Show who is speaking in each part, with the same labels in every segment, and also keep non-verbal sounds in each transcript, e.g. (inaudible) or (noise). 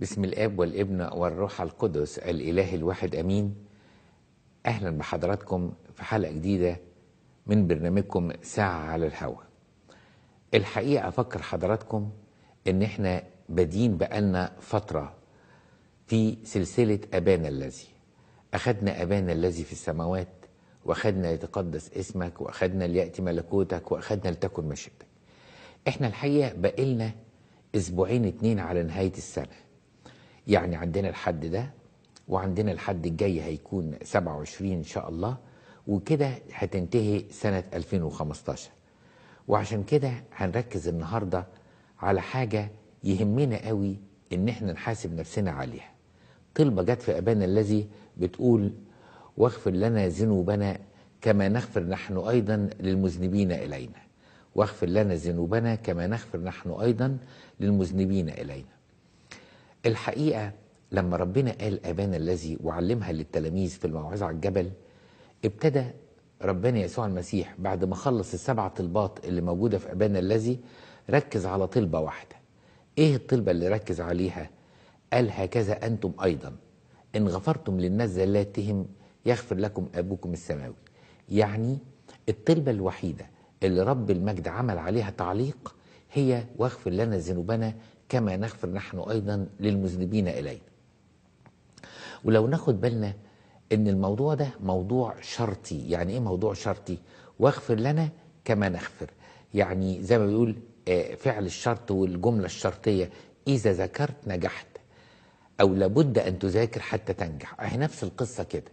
Speaker 1: بسم الاب والابن والروح القدس الاله الواحد امين اهلا بحضراتكم في حلقه جديده من برنامجكم ساعه على الهواء الحقيقه افكر حضراتكم ان احنا بادين بقالنا فتره في سلسله ابانا الذي اخذنا ابانا الذي في السماوات واخذنا يتقدس اسمك واخذنا لياتي ملكوتك واخذنا لتكن مشيئتك احنا الحقيقه بقالنا اسبوعين اتنين على نهايه السنه يعني عندنا الحد ده وعندنا الحد الجاي هيكون 27 إن شاء الله وكده هتنتهي سنة 2015 وعشان كده هنركز النهاردة على حاجة يهمنا قوي إن احنا نحاسب نفسنا عليها طلبة جت في أبانا الذي بتقول واغفر لنا ذنوبنا كما نغفر نحن أيضا للمذنبين إلينا واغفر لنا ذنوبنا كما نغفر نحن أيضا للمذنبين إلينا الحقيقة لما ربنا قال أبانا الذي وعلمها للتلاميذ في الموعظة على الجبل ابتدى ربنا يسوع المسيح بعد ما خلص السبع طلبات اللي موجودة في أبانا الذي ركز على طلبة واحدة إيه الطلبة اللي ركز عليها؟ قال هكذا أنتم أيضا إن غفرتم للناس زلاتهم يغفر لكم أبوكم السماوي يعني الطلبة الوحيدة اللي رب المجد عمل عليها تعليق هي واغفر لنا ذنوبنا كما نغفر نحن أيضا للمذنبين إلينا ولو ناخد بالنا ان الموضوع ده موضوع شرطي يعني ايه موضوع شرطي واغفر لنا كما نغفر يعني زي ما بيقول آه، فعل الشرط والجملة الشرطية إذا ذكرت نجحت أو لابد أن تذاكر حتى تنجح أهي نفس القصة كده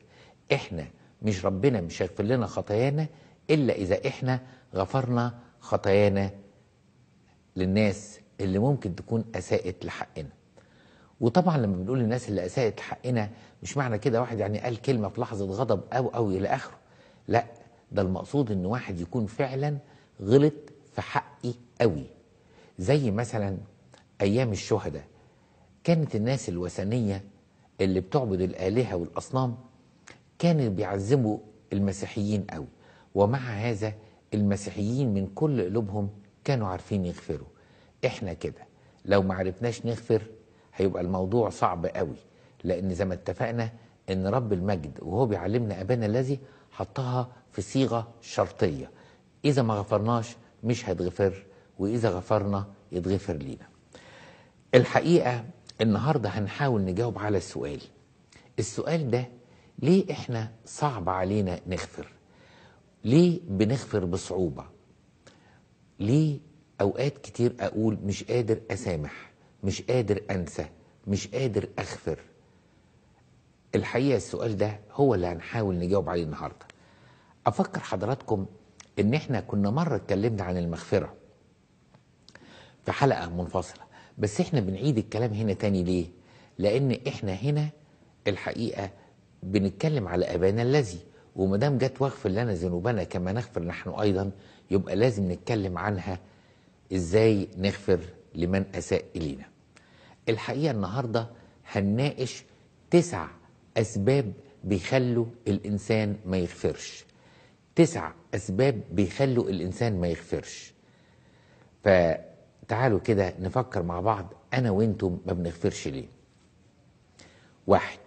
Speaker 1: إحنا مش ربنا مش هيغفر لنا خطايانا إلا إذا إحنا غفرنا خطايانا للناس اللي ممكن تكون اساءت لحقنا وطبعا لما بنقول الناس اللي اساءت لحقنا مش معنى كده واحد يعني قال كلمه في لحظه غضب او او الى اخره لا ده المقصود ان واحد يكون فعلا غلط في حقي قوي زي مثلا ايام الشهداء كانت الناس الوثنيه اللي بتعبد الالهه والاصنام كانوا بيعزموا المسيحيين قوي ومع هذا المسيحيين من كل قلوبهم كانوا عارفين يغفروا احنا كده لو ما عرفناش نغفر هيبقى الموضوع صعب قوي لان زي ما اتفقنا ان رب المجد وهو بيعلمنا ابانا الذي حطها في صيغه شرطيه اذا ما غفرناش مش هتغفر واذا غفرنا يتغفر لينا الحقيقه النهارده هنحاول نجاوب على السؤال السؤال ده ليه احنا صعب علينا نغفر ليه بنغفر بصعوبه ليه اوقات كتير اقول مش قادر اسامح مش قادر انسى مش قادر اغفر الحقيقه السؤال ده هو اللي هنحاول نجاوب عليه النهارده افكر حضراتكم ان احنا كنا مره اتكلمنا عن المغفره في حلقه منفصله بس احنا بنعيد الكلام هنا تاني ليه لان احنا هنا الحقيقه بنتكلم على ابانا الذي ومدام جت واغفر لنا ذنوبنا كما نغفر نحن ايضا يبقى لازم نتكلم عنها ازاي نغفر لمن اساء الينا الحقيقه النهارده هنناقش تسع اسباب بيخلوا الانسان ما يغفرش تسع اسباب بيخلوا الانسان ما يغفرش فتعالوا كده نفكر مع بعض انا وانتم ما بنغفرش ليه واحد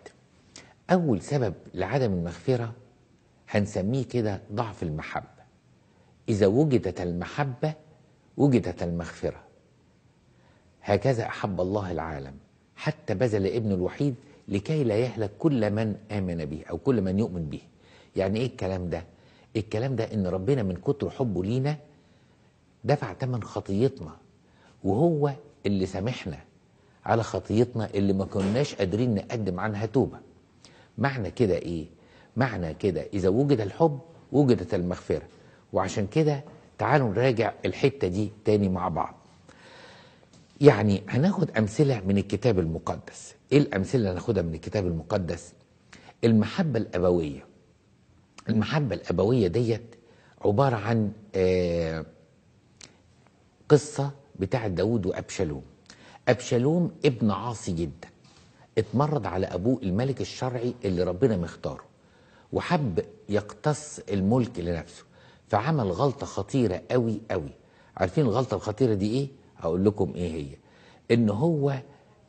Speaker 1: اول سبب لعدم المغفره هنسميه كده ضعف المحبه اذا وجدت المحبه وجدت المغفرة هكذا أحب الله العالم حتى بذل ابنه الوحيد لكي لا يهلك كل من آمن به أو كل من يؤمن به يعني إيه الكلام ده؟ الكلام ده إن ربنا من كتر حبه لينا دفع تمن خطيتنا وهو اللي سامحنا على خطيتنا اللي ما كناش قادرين نقدم عنها توبة معنى كده إيه؟ معنى كده إذا وجد الحب وجدت المغفرة وعشان كده تعالوا نراجع الحتة دي تاني مع بعض يعني هناخد أمثلة من الكتاب المقدس إيه الأمثلة اللي هناخدها من الكتاب المقدس المحبة الأبوية المحبة الأبوية ديت عبارة عن آه، قصة بتاع داود وأبشالوم أبشالوم ابن عاصي جدا اتمرد على أبوه الملك الشرعي اللي ربنا مختاره وحب يقتص الملك لنفسه فعمل غلطة خطيرة قوي قوي عارفين الغلطة الخطيرة دي ايه؟ اقول لكم ايه هي ان هو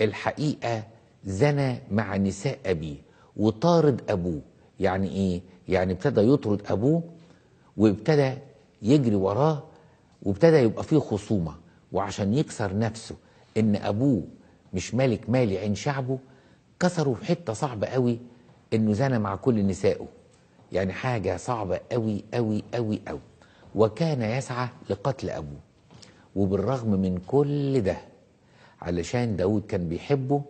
Speaker 1: الحقيقة زنى مع نساء ابيه وطارد ابوه يعني ايه؟ يعني ابتدى يطرد ابوه وابتدى يجري وراه وابتدى يبقى فيه خصومة وعشان يكسر نفسه ان ابوه مش ملك مالي عين شعبه كسروا في حتة صعبة قوي انه زنى مع كل نسائه يعني حاجة صعبة قوي قوي قوي قوي وكان يسعى لقتل أبوه وبالرغم من كل ده علشان داود كان بيحبه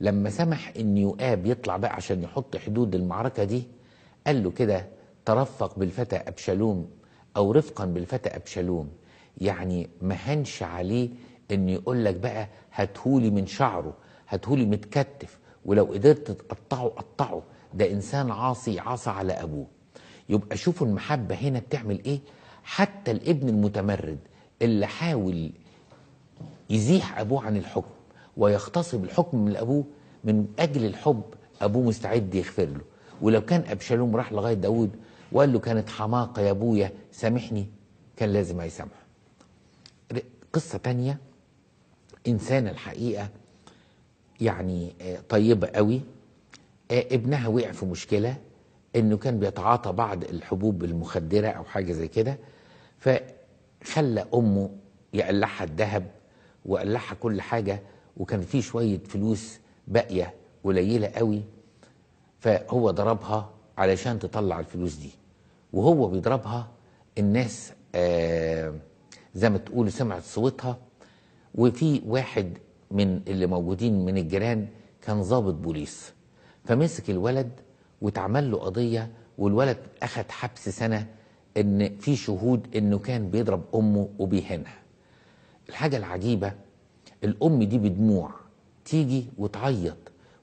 Speaker 1: لما سمح ان يؤاب يطلع بقى عشان يحط حدود المعركة دي قال له كده ترفق بالفتى أبشالوم أو رفقا بالفتى أبشالوم يعني ما هنش عليه ان يقول لك بقى هاتهولي من شعره هاتهولي متكتف ولو قدرت تقطعه قطعه ده إنسان عاصي عصى على أبوه يبقى شوفوا المحبة هنا بتعمل إيه حتى الابن المتمرد اللي حاول يزيح أبوه عن الحكم ويغتصب الحكم من أبوه من أجل الحب أبوه مستعد يغفر له ولو كان أبشالوم راح لغاية داود وقال له كانت حماقة يا أبويا سامحني كان لازم هيسامحه قصة تانية إنسانة الحقيقة يعني آه، طيبة قوي إيه، ابنها وقع في مشكلة انه كان بيتعاطى بعض الحبوب المخدرة او حاجة زي كده فخلى امه يقلعها الذهب وقلعها كل حاجة وكان في شوية فلوس باقية قليلة قوي فهو ضربها علشان تطلع الفلوس دي وهو بيضربها الناس آه زي ما تقول سمعت صوتها وفي واحد من اللي موجودين من الجيران كان ضابط بوليس فمسك الولد واتعمل له قضية والولد أخد حبس سنة إن في شهود إنه كان بيضرب أمه وبيهنها الحاجة العجيبة الأم دي بدموع تيجي وتعيط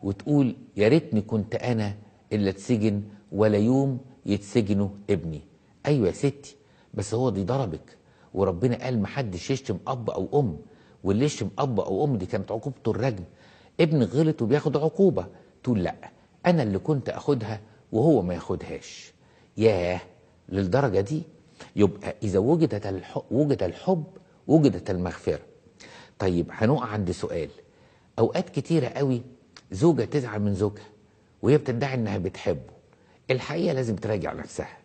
Speaker 1: وتقول يا ريتني كنت أنا اللي اتسجن ولا يوم يتسجنوا ابني أيوة يا ستي بس هو دي ضربك وربنا قال محدش يشتم أب أو أم واللي يشتم أب أو أم دي كانت عقوبته الرجم ابن غلط وبياخد عقوبة تقول لا أنا اللي كنت أخدها وهو ما ياخدهاش ياه للدرجة دي يبقى إذا وجدت الحب, وجد الحب وجدت المغفرة طيب هنقع عند سؤال أوقات كتيرة قوي زوجة تزعل من زوجها وهي بتدعي إنها بتحبه الحقيقة لازم تراجع نفسها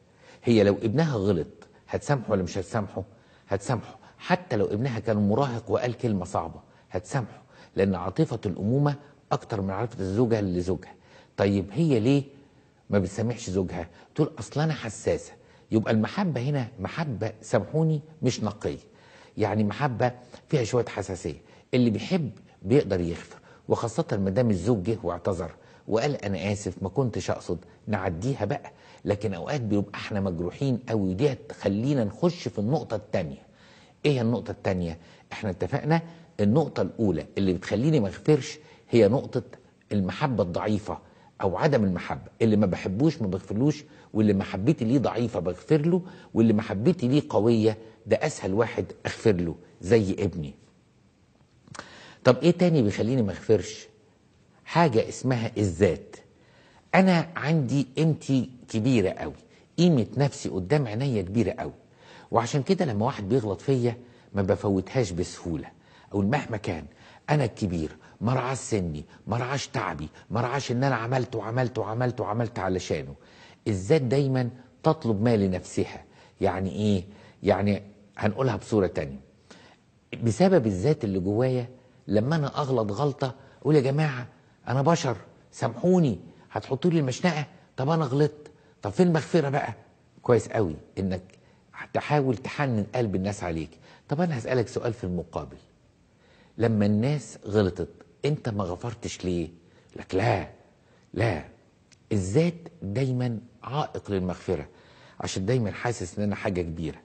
Speaker 1: هي لو ابنها غلط هتسامحه ولا مش هتسامحه هتسامحه حتى لو ابنها كان مراهق وقال كلمة صعبة هتسامحه لأن عاطفة الأمومة اكتر من عرفت الزوجه لزوجها طيب هي ليه ما بتسامحش زوجها تقول اصل انا حساسه يبقى المحبه هنا محبه سامحوني مش نقيه يعني محبه فيها شويه حساسيه اللي بيحب بيقدر يغفر وخاصه ما دام الزوج جه واعتذر وقال انا اسف ما كنتش اقصد نعديها بقى لكن اوقات بيبقى احنا مجروحين قوي دي تخلينا نخش في النقطه الثانيه ايه النقطه الثانيه احنا اتفقنا النقطه الاولى اللي بتخليني ما اغفرش هي نقطة المحبة الضعيفة أو عدم المحبة اللي ما بحبوش ما بغفرلوش واللي محبتي ليه ضعيفة بغفر له واللي محبتي ليه قوية ده أسهل واحد أغفر له زي ابني طب إيه تاني بيخليني ما أغفرش حاجة اسمها الذات أنا عندي قيمتي كبيرة قوي قيمة نفسي قدام عينيا كبيرة قوي وعشان كده لما واحد بيغلط فيا ما بفوتهاش بسهولة أو مهما كان أنا الكبير ما رعاش سني ما رعاش تعبي ما رعاش ان انا عملت وعملت وعملت وعملت علشانه الذات دايما تطلب ما لنفسها يعني ايه يعني هنقولها بصوره تانية بسبب الذات اللي جوايا لما انا اغلط غلطه اقول يا جماعه انا بشر سامحوني هتحطوا لي المشنقه طب انا غلطت طب فين المغفره بقى كويس قوي انك تحاول تحنن قلب الناس عليك طب انا هسالك سؤال في المقابل لما الناس غلطت انت ما غفرتش ليه لك لا لا الذات دايما عائق للمغفرة عشان دايما حاسس ان انا حاجة كبيرة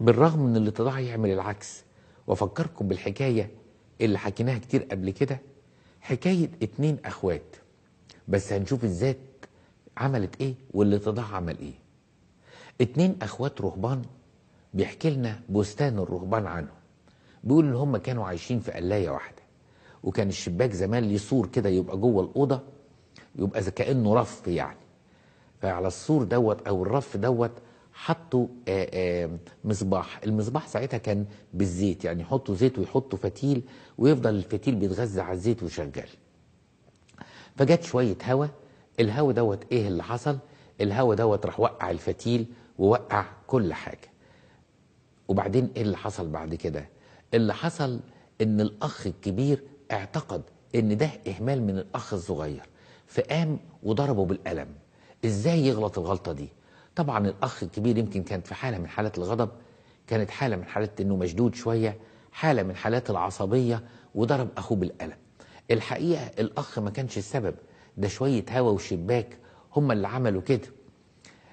Speaker 1: بالرغم ان اللي طلع يعمل العكس وافكركم بالحكاية اللي حكيناها كتير قبل كده حكاية اتنين اخوات بس هنشوف الذات عملت ايه واللي طلع عمل ايه اتنين اخوات رهبان بيحكي لنا بستان الرهبان عنهم بيقول ان هم كانوا عايشين في قلاية واحدة وكان الشباك زمان ليه سور كده يبقى جوه الأوضة يبقى كأنه رف يعني فعلى السور دوت أو الرف دوت حطوا مصباح المصباح ساعتها كان بالزيت يعني يحطوا زيت ويحطوا فتيل ويفضل الفتيل بيتغذى على الزيت وشغال فجت شوية هواء الهواء دوت ايه اللي حصل الهواء دوت راح وقع الفتيل ووقع كل حاجة وبعدين ايه اللي حصل بعد كده اللي حصل ان الاخ الكبير اعتقد ان ده اهمال من الاخ الصغير فقام وضربه بالقلم ازاي يغلط الغلطه دي طبعا الاخ الكبير يمكن كانت في حاله من حالات الغضب كانت حاله من حالات انه مشدود شويه حاله من حالات العصبيه وضرب اخوه بالقلم الحقيقه الاخ ما كانش السبب ده شويه هوا وشباك هم اللي عملوا كده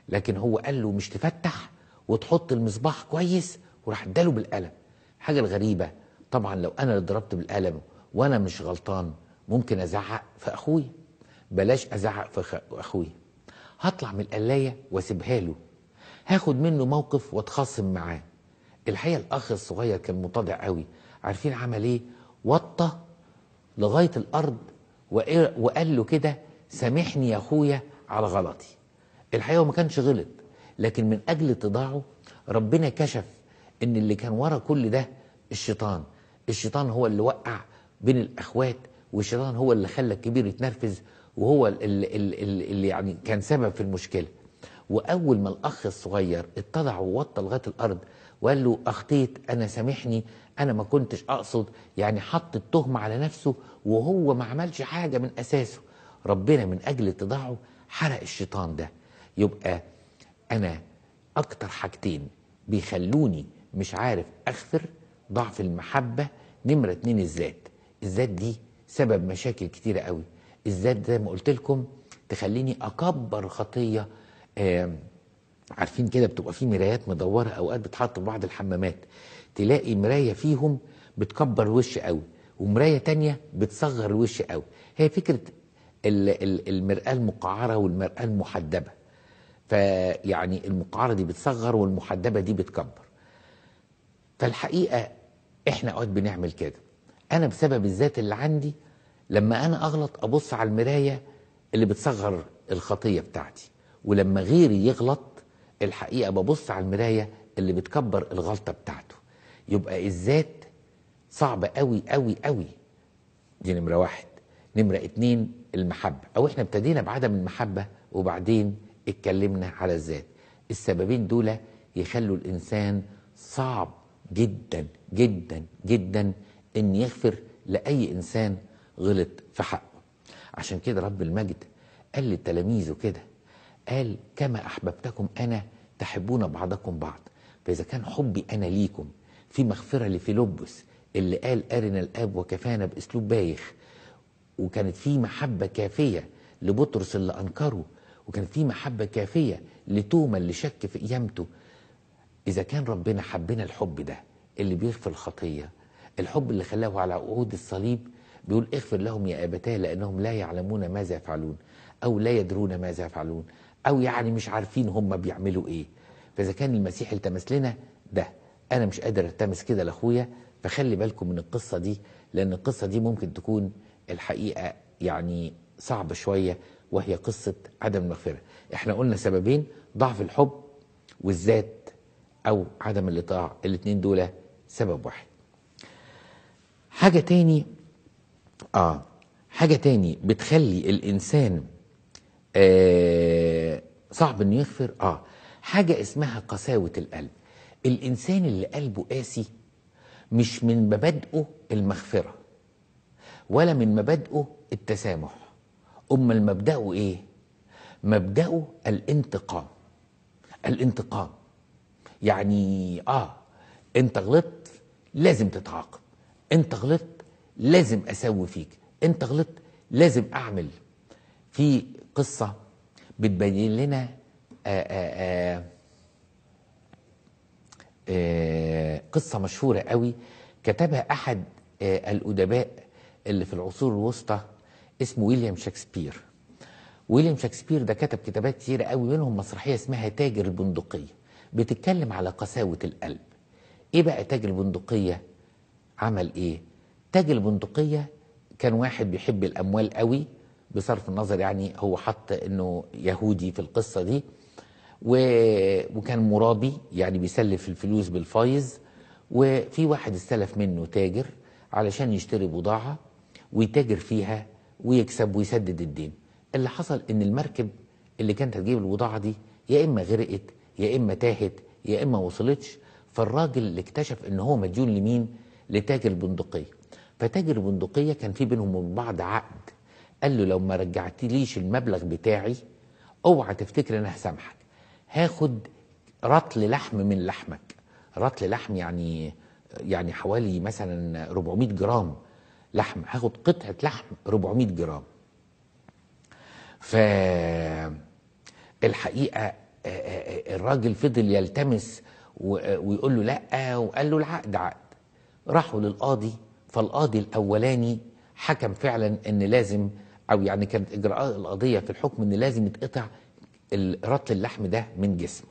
Speaker 1: لكن هو قال له مش تفتح وتحط المصباح كويس وراح اداله بالقلم حاجه الغريبه طبعا لو انا اللي ضربت بالقلم وانا مش غلطان ممكن ازعق في اخوي بلاش ازعق في اخوي هطلع من القلايه واسيبها له هاخد منه موقف واتخاصم معاه الحقيقه الاخ الصغير كان متضع قوي عارفين عمل ايه وطى لغايه الارض وقال له كده سامحني يا اخويا على غلطي الحقيقه ما كانش غلط لكن من اجل تضاعه ربنا كشف ان اللي كان ورا كل ده الشيطان الشيطان هو اللي وقع بين الأخوات والشيطان هو اللي خلى الكبير يتنرفز وهو اللي, اللي, اللي يعني كان سبب في المشكلة وأول ما الأخ الصغير اتضع ووطى لغاية الأرض وقال له أخطيت أنا سامحني أنا ما كنتش أقصد يعني حط التهمة على نفسه وهو ما عملش حاجة من أساسه ربنا من أجل اتضاعه حرق الشيطان ده يبقى أنا أكتر حاجتين بيخلوني مش عارف أغفر ضعف المحبة نمرة اتنين الذات الذات دي سبب مشاكل كتيرة قوي الذات زي ما قلت لكم تخليني أكبر خطية عارفين كده بتبقى في مرايات مدورة أوقات بتحط في بعض الحمامات تلاقي مراية فيهم بتكبر الوش قوي ومراية تانية بتصغر الوش قوي هي فكرة المرآة المقعرة والمرآة المحدبة فيعني المقعرة دي بتصغر والمحدبة دي بتكبر فالحقيقة احنا اوقات بنعمل كده انا بسبب الذات اللي عندي لما انا اغلط ابص على المرايه اللي بتصغر الخطيه بتاعتي ولما غيري يغلط الحقيقه ببص على المرايه اللي بتكبر الغلطه بتاعته يبقى الذات صعب قوي قوي قوي دي نمره واحد نمره اتنين المحبه او احنا ابتدينا بعدم المحبه وبعدين اتكلمنا على الذات السببين دول يخلوا الانسان صعب جدا جدا جدا ان يغفر لاي انسان غلط في حقه عشان كده رب المجد قال لتلاميذه كده قال كما احببتكم انا تحبون بعضكم بعض فاذا كان حبي انا ليكم في مغفره لفيلبس اللي قال ارنا الاب وكفانا باسلوب بايخ وكانت في محبه كافيه لبطرس اللي انكره وكانت في محبه كافيه لتوما اللي شك في قيامته اذا كان ربنا حبنا الحب ده اللي بيغفر الخطيه الحب اللي خلاه على عقود الصليب بيقول اغفر لهم يا أبتاه لأنهم لا يعلمون ماذا يفعلون أو لا يدرون ماذا يفعلون أو يعني مش عارفين هم بيعملوا إيه فإذا كان المسيح التمس لنا ده أنا مش قادر التمس كده لأخويا فخلي بالكم من القصة دي لأن القصة دي ممكن تكون الحقيقة يعني صعبة شوية وهي قصة عدم المغفرة احنا قلنا سببين ضعف الحب والذات أو عدم الإطاعة الاثنين دول سبب واحد حاجة تاني آه حاجة تاني بتخلي الإنسان آه صعب إنه يغفر آه حاجة اسمها قساوة القلب الإنسان اللي قلبه قاسي مش من مبادئه المغفرة ولا من مبادئه التسامح أمال مبدأه إيه؟ مبدأه الانتقام الانتقام يعني آه أنت غلطت لازم تتعاقب انت غلطت لازم اسوي فيك انت غلطت لازم اعمل في قصه بتبين لنا آآ آه، آآ آه، آه، قصه مشهوره قوي كتبها احد الادباء اللي في العصور الوسطى اسمه ويليام شكسبير ويليام شكسبير ده كتب كتابات كتيره قوي منهم مسرحيه اسمها تاجر البندقيه بتتكلم على قساوه القلب ايه بقى تاجر البندقيه عمل ايه تاج البندقية كان واحد بيحب الاموال قوي بصرف النظر يعني هو حط انه يهودي في القصة دي و... وكان مرابي يعني بيسلف الفلوس بالفايز وفي واحد استلف منه تاجر علشان يشتري بضاعة ويتاجر فيها ويكسب ويسدد الدين اللي حصل ان المركب اللي كانت هتجيب البضاعة دي يا اما غرقت يا اما تاهت يا اما وصلتش فالراجل اللي اكتشف ان هو مديون لمين لتاجر بندقيه فتاجر بندقية كان في بينهم وبين بعض عقد قال له لو ما رجعتليش المبلغ بتاعي اوعى تفتكر ان انا هسامحك هاخد رطل لحم من لحمك رطل لحم يعني يعني حوالي مثلا 400 جرام لحم هاخد قطعه لحم 400 جرام ف الحقيقه آه، آه، آه، الراجل فضل يلتمس ويقول له لا وقال له العقد عقد راحوا للقاضي فالقاضي الاولاني حكم فعلا ان لازم او يعني كانت اجراءات القضيه في الحكم ان لازم يتقطع رطل اللحم ده من جسمه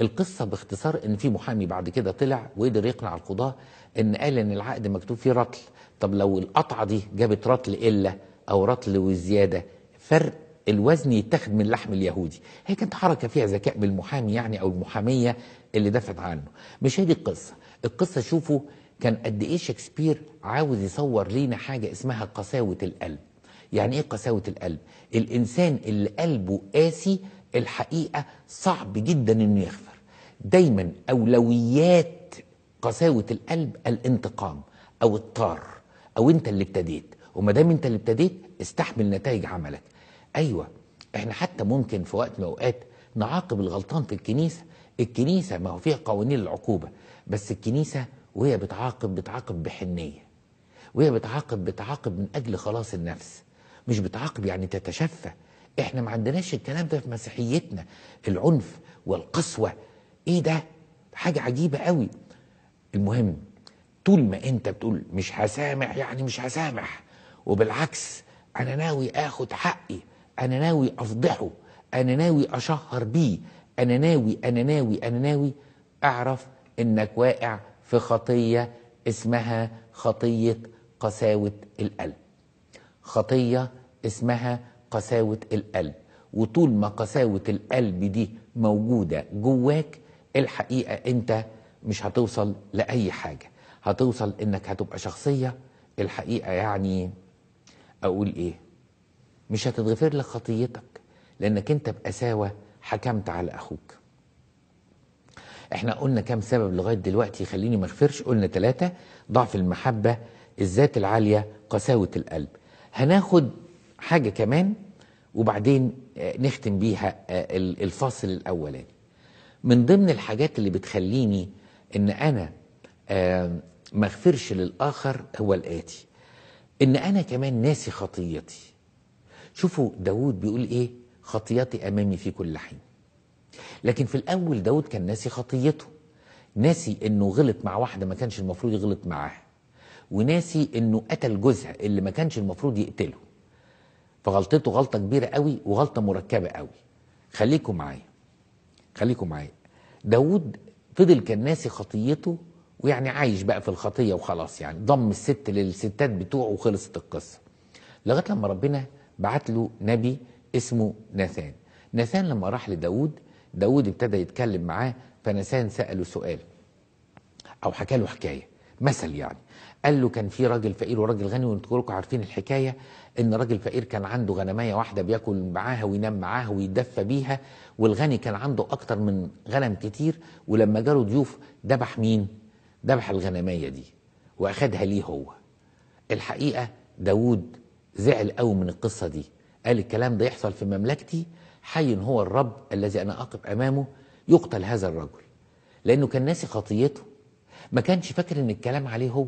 Speaker 1: القصة باختصار ان في محامي بعد كده طلع وقدر يقنع القضاة ان قال ان العقد مكتوب فيه رطل طب لو القطعة دي جابت رطل إلا أو رطل وزيادة فرق الوزن يتاخد من اللحم اليهودي هي كانت حركة فيها ذكاء بالمحامي يعني أو المحامية اللي دفعت عنه مش هي دي القصة القصة شوفوا كان قد ايه شكسبير عاوز يصور لينا حاجه اسمها قساوه القلب يعني ايه قساوه القلب الانسان اللي قلبه قاسي الحقيقه صعب جدا انه يغفر دايما اولويات قساوه القلب الانتقام او الطار او انت اللي ابتديت وما دام انت اللي ابتديت استحمل نتائج عملك ايوه احنا حتى ممكن في وقت من الاوقات نعاقب الغلطان في الكنيسه الكنيسه ما هو فيها قوانين العقوبه بس الكنيسه وهي بتعاقب بتعاقب بحنية وهي بتعاقب بتعاقب من أجل خلاص النفس مش بتعاقب يعني تتشفى احنا ما عندناش الكلام ده في مسيحيتنا العنف والقسوة ايه ده حاجة عجيبة قوي المهم طول ما انت بتقول مش هسامح يعني مش هسامح وبالعكس انا ناوي اخد حقي انا ناوي افضحه انا ناوي اشهر بيه انا ناوي انا ناوي انا ناوي اعرف انك واقع في خطية اسمها خطية قساوة القلب خطية اسمها قساوة القلب وطول ما قساوة القلب دي موجودة جواك الحقيقة انت مش هتوصل لأي حاجة هتوصل انك هتبقى شخصية الحقيقة يعني اقول ايه مش هتتغفر لك خطيتك لانك انت بقساوة حكمت على اخوك احنا قلنا كام سبب لغايه دلوقتي يخليني ما اغفرش قلنا ثلاثه ضعف المحبه الذات العاليه قساوه القلب هناخد حاجه كمان وبعدين آه، نختم بيها آه، الفاصل الاولاني من ضمن الحاجات اللي بتخليني ان انا ما اغفرش للاخر هو الاتي ان انا كمان ناسي خطيتي شوفوا داود بيقول ايه خطياتي امامي في كل حين لكن في الأول داود كان ناسي خطيته ناسي أنه غلط مع واحدة ما كانش المفروض يغلط معاها وناسي أنه قتل جوزها اللي ما كانش المفروض يقتله فغلطته غلطة كبيرة قوي وغلطة مركبة قوي خليكم معايا خليكم معايا داود فضل كان ناسي خطيته ويعني عايش بقى في الخطية وخلاص يعني ضم الست للستات بتوعه وخلصت القصة لغاية لما ربنا بعت له نبي اسمه ناثان ناثان لما راح لداود داود ابتدى يتكلم معاه فنسان سأله سؤال أو حكى له حكاية مثل يعني قال له كان في راجل فقير وراجل غني وانتوا كلكم عارفين الحكايه ان راجل فقير كان عنده غنمايه واحده بياكل معاها وينام معاها ويدفى بيها والغني كان عنده اكتر من غنم كتير ولما جاله ضيوف دبح مين؟ دبح الغنمايه دي واخدها ليه هو. الحقيقه داوود زعل قوي من القصه دي قال الكلام ده يحصل في مملكتي حي هو الرب الذي أنا أقف أمامه يقتل هذا الرجل لأنه كان ناسي خطيته ما كانش فاكر إن الكلام عليه هو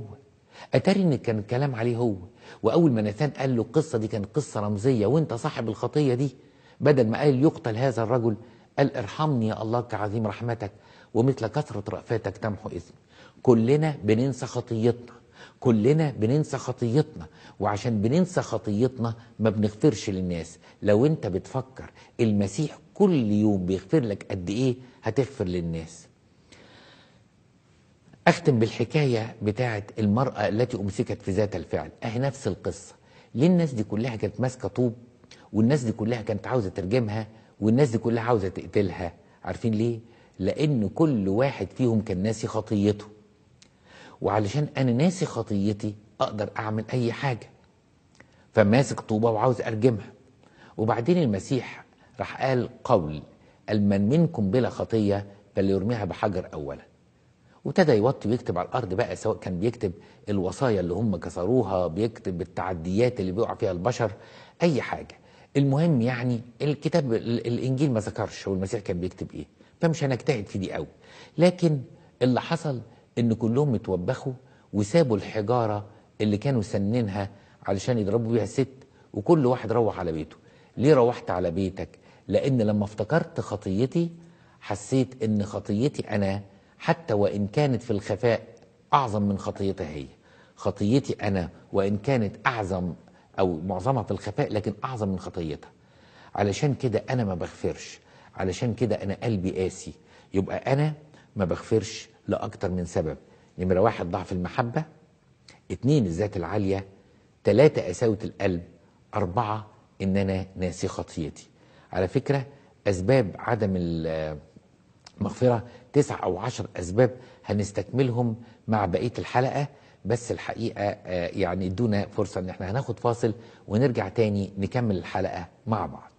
Speaker 1: أتاري إن كان الكلام عليه هو وأول ما ناثان قال له القصة دي كانت قصة رمزية وأنت صاحب الخطية دي بدل ما قال يقتل هذا الرجل قال ارحمني يا الله كعظيم رحمتك ومثل كثرة رأفاتك تمحو إثمي كلنا بننسى خطيتنا كلنا بننسى خطيتنا وعشان بننسى خطيتنا ما بنغفرش للناس لو انت بتفكر المسيح كل يوم بيغفر لك قد ايه هتغفر للناس اختم بالحكايه بتاعه المراه التي امسكت في ذات الفعل اهي نفس القصه ليه الناس دي كلها كانت ماسكه طوب والناس دي كلها كانت عاوزه ترجمها والناس دي كلها عاوزه تقتلها عارفين ليه لان كل واحد فيهم كان ناسي خطيته وعلشان انا ناسي خطيتي اقدر اعمل اي حاجه فماسك طوبه وعاوز ارجمها وبعدين المسيح راح قال قول المن منكم بلا خطيه فليرميها بحجر اولا وابتدى يوطي ويكتب على الارض بقى سواء كان بيكتب الوصايا اللي هم كسروها بيكتب التعديات اللي بيقع فيها البشر اي حاجه المهم يعني الكتاب الانجيل ما ذكرش هو المسيح كان بيكتب ايه فمش هنجتهد في دي قوي لكن اللي حصل ان كلهم اتوبخوا وسابوا الحجاره اللي كانوا سنينها علشان يضربوا بيها ست وكل واحد روح على بيته ليه روحت على بيتك لان لما افتكرت خطيتي حسيت ان خطيتي انا حتى وان كانت في الخفاء اعظم من خطيتها هي خطيتي انا وان كانت اعظم او معظمها في الخفاء لكن اعظم من خطيتها علشان كده انا ما بغفرش علشان كده انا قلبي قاسي يبقى انا ما بغفرش لأكتر من سبب نمرة واحد ضعف المحبة اتنين الذات العالية تلاتة قساوة القلب أربعة إن أنا ناسي خطيتي على فكرة أسباب عدم المغفرة تسع أو عشر أسباب هنستكملهم مع بقية الحلقة بس الحقيقة آه، يعني ادونا فرصة إن احنا هناخد فاصل ونرجع تاني نكمل الحلقة مع بعض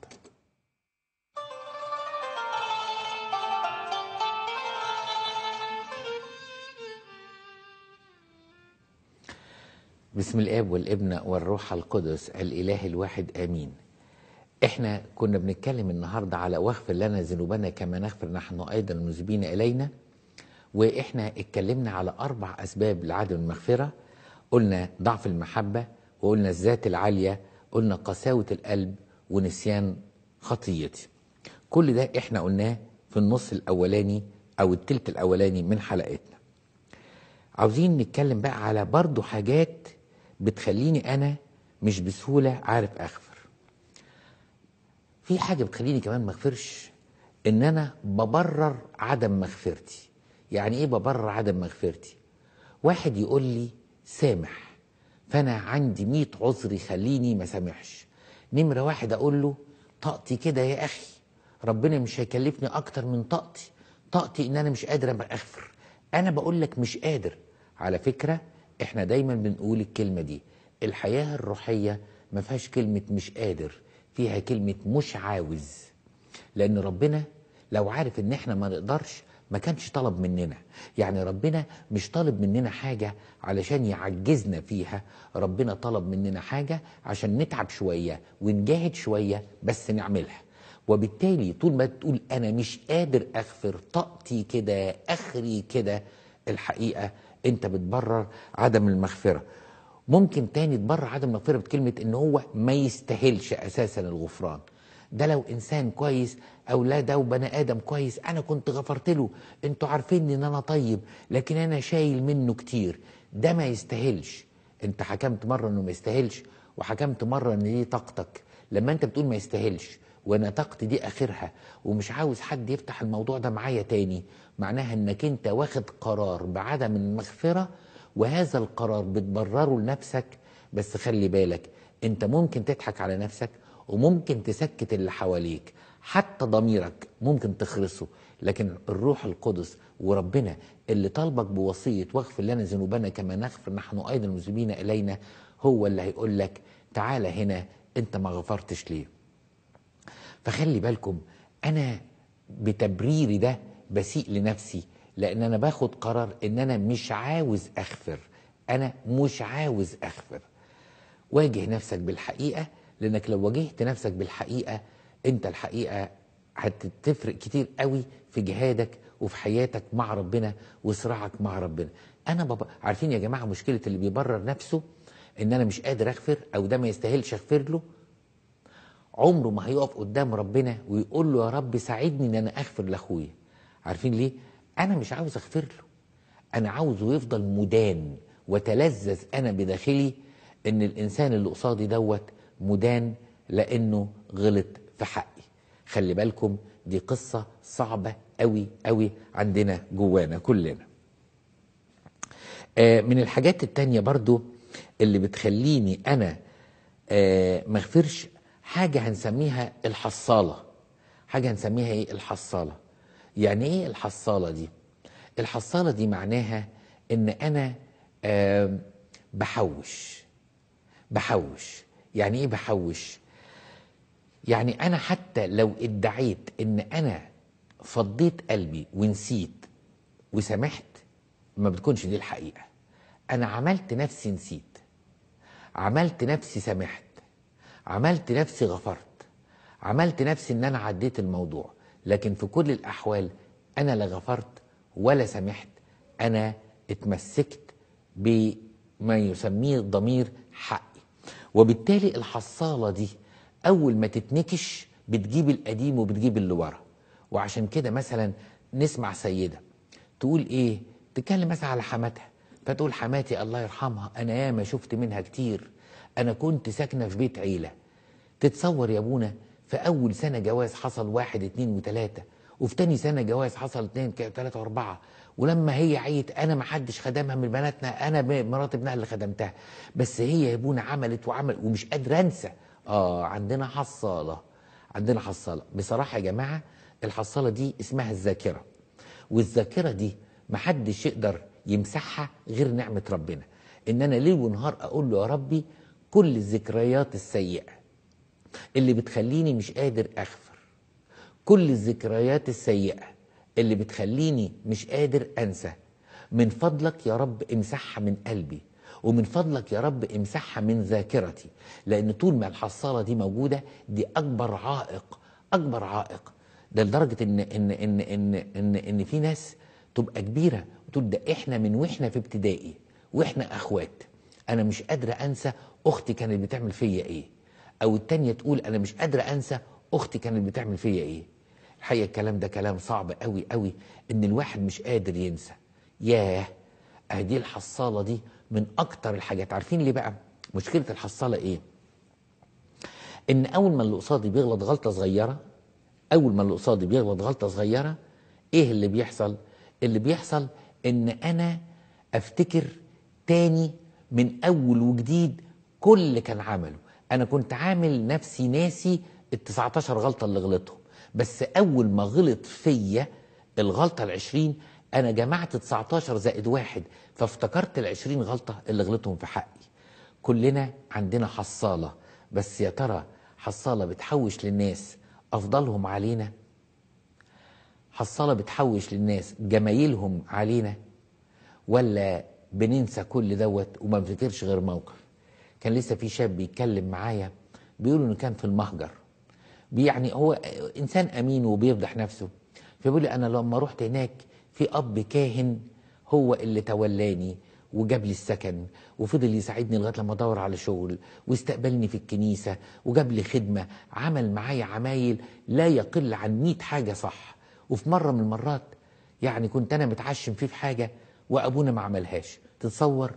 Speaker 1: بسم الاب والابن والروح القدس الاله الواحد امين احنا كنا بنتكلم النهارده على واغفر لنا ذنوبنا كما نغفر نحن ايضا المذنبين الينا واحنا اتكلمنا على اربع اسباب لعدم المغفره قلنا ضعف المحبه وقلنا الذات العاليه قلنا قساوه القلب ونسيان خطيتي كل ده احنا قلناه في النص الاولاني او التلت الاولاني من حلقتنا عاوزين نتكلم بقى على برضو حاجات بتخليني انا مش بسهوله عارف اغفر في حاجه بتخليني كمان ما اغفرش ان انا ببرر عدم مغفرتي يعني ايه ببرر عدم مغفرتي واحد يقول لي سامح فانا عندي ميت عذر يخليني ما سامحش نمره واحد اقول له طاقتي كده يا اخي ربنا مش هيكلفني اكتر من طاقتي طاقتي ان انا مش قادر اغفر انا بقول لك مش قادر على فكره احنا دايما بنقول الكلمة دي الحياة الروحية ما فيهاش كلمة مش قادر فيها كلمة مش عاوز لأن ربنا لو عارف إن إحنا ما نقدرش ما كانش طلب مننا يعني ربنا مش طالب مننا حاجة علشان يعجزنا فيها ربنا طلب مننا حاجة عشان نتعب شوية ونجاهد شوية بس نعملها وبالتالي طول ما تقول أنا مش قادر أغفر طاقتي كده آخري كده الحقيقة انت بتبرر عدم المغفره ممكن تاني تبرر عدم المغفره بكلمه ان هو ما يستاهلش اساسا الغفران ده لو انسان كويس او لا ده وبني ادم كويس انا كنت غفرت له انتوا عارفين ان انا طيب لكن انا شايل منه كتير ده ما يستاهلش انت حكمت مره انه ما يستاهلش وحكمت مره ان دي طاقتك لما انت بتقول ما يستاهلش وانا طاقتي دي اخرها ومش عاوز حد يفتح الموضوع ده معايا تاني معناها انك انت واخد قرار بعدم المغفرة وهذا القرار بتبرره لنفسك بس خلي بالك انت ممكن تضحك على نفسك وممكن تسكت اللي حواليك حتى ضميرك ممكن تخرسه لكن الروح القدس وربنا اللي طالبك بوصية واغفر لنا ذنوبنا كما نغفر نحن أيضا المذنبين إلينا هو اللي هيقول لك تعالى هنا أنت ما غفرتش ليه فخلي بالكم أنا بتبريري ده بسيء لنفسي لان انا باخد قرار ان انا مش عاوز اغفر انا مش عاوز اغفر واجه نفسك بالحقيقه لانك لو واجهت نفسك بالحقيقه انت الحقيقه هتتفرق كتير قوي في جهادك وفي حياتك مع ربنا وصراعك مع ربنا انا بابا عارفين يا جماعه مشكله اللي بيبرر نفسه ان انا مش قادر اغفر او ده ما يستاهلش اغفر له عمره ما هيقف قدام ربنا ويقول له يا رب ساعدني ان انا اغفر لاخويا عارفين ليه انا مش عاوز اغفر له انا عاوزه يفضل مدان وتلذذ انا بداخلي ان الانسان اللي قصادي دوت مدان لانه غلط في حقي خلي بالكم دي قصة صعبة قوي قوي عندنا جوانا كلنا آه من الحاجات التانية برضو اللي بتخليني أنا آه مغفرش حاجة هنسميها الحصالة حاجة هنسميها إيه الحصالة يعني ايه الحصاله دي الحصاله دي معناها ان انا بحوش بحوش يعني ايه بحوش يعني انا حتى لو ادعيت ان انا فضيت قلبي ونسيت وسامحت ما بتكونش دي الحقيقه انا عملت نفسي نسيت عملت نفسي سامحت عملت نفسي غفرت عملت نفسي ان انا عديت الموضوع لكن في كل الأحوال أنا لا غفرت ولا سمحت أنا اتمسكت بما يسميه الضمير حقي وبالتالي الحصالة دي أول ما تتنكش بتجيب القديم وبتجيب اللي ورا وعشان كده مثلا نسمع سيدة تقول إيه تتكلم مثلا على حماتها فتقول حماتي الله يرحمها أنا ياما شفت منها كتير أنا كنت ساكنة في بيت عيلة تتصور يا ابونا في أول سنة جواز حصل واحد اتنين وتلاتة وفي تاني سنة جواز حصل اتنين تلاتة واربعة ولما هي عيت انا ما حدش خدمها من بناتنا انا مرات ابنها اللي خدمتها بس هي يا ابونا عملت وعمل ومش قادره انسى اه عندنا حصاله عندنا حصاله بصراحه يا جماعه الحصاله دي اسمها الذاكره والذاكره دي ما حدش يقدر يمسحها غير نعمه ربنا ان انا ليل ونهار اقول له يا ربي كل الذكريات السيئه اللي بتخليني مش قادر أغفر كل الذكريات السيئة اللي بتخليني مش قادر أنسى من فضلك يا رب امسحها من قلبي ومن فضلك يا رب امسحها من ذاكرتي لأن طول ما الحصالة دي موجودة دي أكبر عائق أكبر عائق ده لدرجة إن إن إن إن إن, إن في ناس تبقى كبيرة وتقول ده إحنا من وإحنا في ابتدائي وإحنا أخوات أنا مش قادرة أنسى أختي كانت بتعمل فيا إيه أو التانية تقول أنا مش قادرة أنسى أختي كانت بتعمل فيا إيه الحقيقة الكلام ده كلام صعب قوي قوي إن الواحد مش قادر ينسى ياه أهدي الحصالة دي من أكتر الحاجات عارفين ليه بقى مشكلة الحصالة إيه إن أول ما اللي قصادي بيغلط غلطة صغيرة أول ما اللي قصادي بيغلط غلطة صغيرة إيه اللي بيحصل اللي بيحصل إن أنا أفتكر تاني من أول وجديد كل اللي كان عمله انا كنت عامل نفسي ناسي ال 19 غلطه اللي غلطهم بس اول ما غلط فيا الغلطه ال 20 انا جمعت 19 زائد واحد فافتكرت ال 20 غلطه اللي غلطهم في حقي كلنا عندنا حصاله بس يا ترى حصاله بتحوش للناس افضلهم علينا حصاله بتحوش للناس جمايلهم علينا ولا بننسى كل دوت وما بنفتكرش غير موقف كان لسه في شاب بيتكلم معايا بيقول انه كان في المهجر يعني هو انسان امين وبيفضح نفسه فبيقول انا لما رحت هناك في اب كاهن هو اللي تولاني وجاب لي السكن وفضل يساعدني لغايه لما ادور على شغل واستقبلني في الكنيسه وجاب لي خدمه عمل معايا عمايل لا يقل عن 100 حاجه صح وفي مره من المرات يعني كنت انا متعشم فيه في حاجه وابونا ما عملهاش تتصور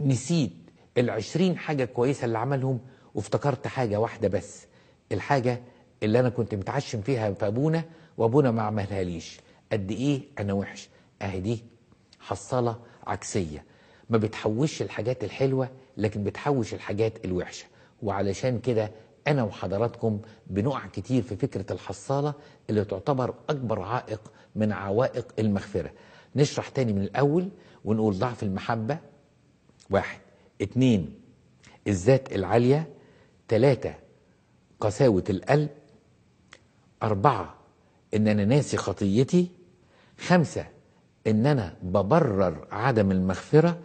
Speaker 1: نسيت العشرين حاجة كويسة اللي عملهم وافتكرت حاجة واحدة بس الحاجة اللي أنا كنت متعشم فيها في أبونا وأبونا ما عملها ليش قد إيه أنا وحش أهي دي حصالة عكسية ما بتحوش الحاجات الحلوة لكن بتحوش الحاجات الوحشة وعلشان كده أنا وحضراتكم بنقع كتير في فكرة الحصالة اللي تعتبر أكبر عائق من عوائق المغفرة نشرح تاني من الأول ونقول ضعف المحبة واحد اتنين الذات العالية تلاتة قساوة القلب أربعة إن أنا ناسي خطيتي خمسة إن أنا ببرر عدم المغفرة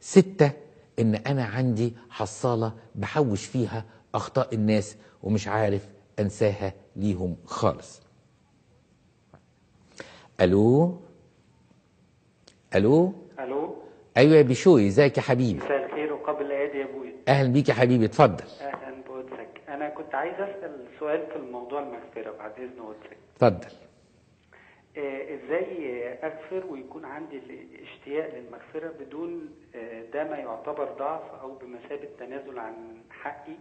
Speaker 1: ستة إن أنا عندي حصالة بحوش فيها أخطاء الناس ومش عارف أنساها ليهم خالص ألو ألو ألو ايوه يا بشوي ازيك يا حبيبي مساء الخير وقبل الايادي يا ابويا اهلا بيك يا حبيبي اتفضل اهلا بقدسك انا كنت عايز اسال سؤال في الموضوع المغفره بعد اذن قدسك اتفضل آه، ازاي اغفر ويكون عندي الاشتياق للمغفره بدون آه، ده ما يعتبر ضعف او بمثابه تنازل عن حقي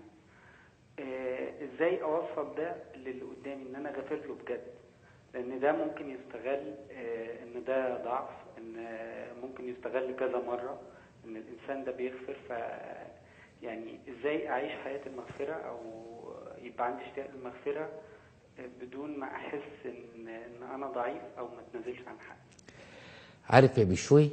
Speaker 1: آه، ازاي اوصل ده للي قدامي ان انا غافر له بجد لان ده ممكن يستغل ان ده ضعف ان ممكن استغل كذا مرة ان الانسان ده بيغفر ف يعني ازاي اعيش حياة المغفرة او يبقى عندي اشتياق للمغفرة بدون ما احس ان ان انا ضعيف او ما اتنازلش عن حقي عارف يا بشوي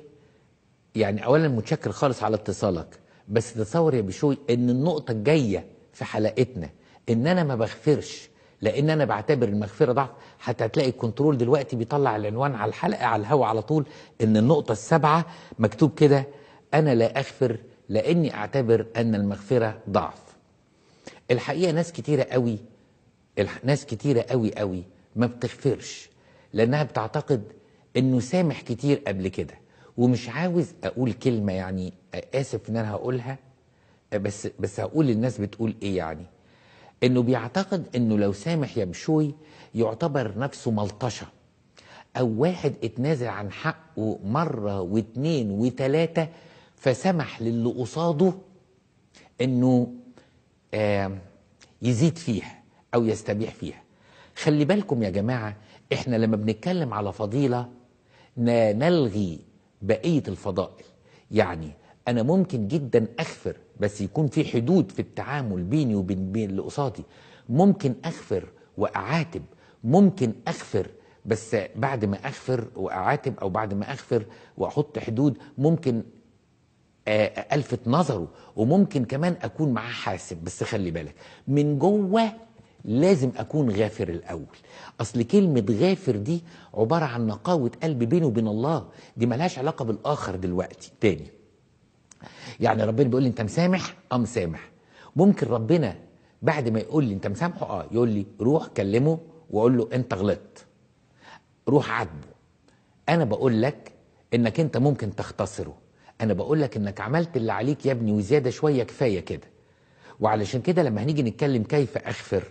Speaker 1: يعني اولا متشكر خالص على اتصالك بس تصور يا بشوي ان النقطة الجاية في حلقتنا ان انا ما بغفرش لان انا بعتبر المغفره ضعف حتى هتلاقي الكنترول دلوقتي بيطلع العنوان على الحلقه على الهوا على طول ان النقطه السابعه مكتوب كده انا لا اغفر لاني اعتبر ان المغفره ضعف الحقيقه ناس كتيره قوي ناس كتيره قوي قوي ما بتغفرش لانها بتعتقد انه سامح كتير قبل كده ومش عاوز اقول كلمه يعني اسف ان انا هقولها بس بس هقول الناس بتقول ايه يعني انه بيعتقد انه لو سامح يمشوي يعتبر نفسه ملطشه او واحد اتنازل عن حقه مره واتنين وتلاته فسمح للي قصاده انه يزيد فيها او يستبيح فيها خلي بالكم يا جماعه احنا لما بنتكلم على فضيله نلغي بقيه الفضائل يعني انا ممكن جدا اغفر بس يكون في حدود في التعامل بيني وبين بين اللي قصادي ممكن اغفر واعاتب ممكن اغفر بس بعد ما اغفر واعاتب او بعد ما اغفر واحط حدود ممكن آه، آه، الفت نظره وممكن كمان اكون معاه حاسب بس خلي بالك من جوه لازم اكون غافر الاول اصل كلمه غافر دي عباره عن نقاوه قلب بيني وبين الله دي ملهاش علاقه بالاخر دلوقتي تاني يعني ربنا بيقول لي انت مسامح اه مسامح ممكن ربنا بعد ما يقول لي انت مسامحه اه يقول لي روح كلمه وقول له انت غلطت روح عاتبه انا بقول لك انك انت ممكن تختصره انا بقول لك انك عملت اللي عليك يا ابني وزياده شويه كفايه كده وعلشان كده لما هنيجي نتكلم كيف اغفر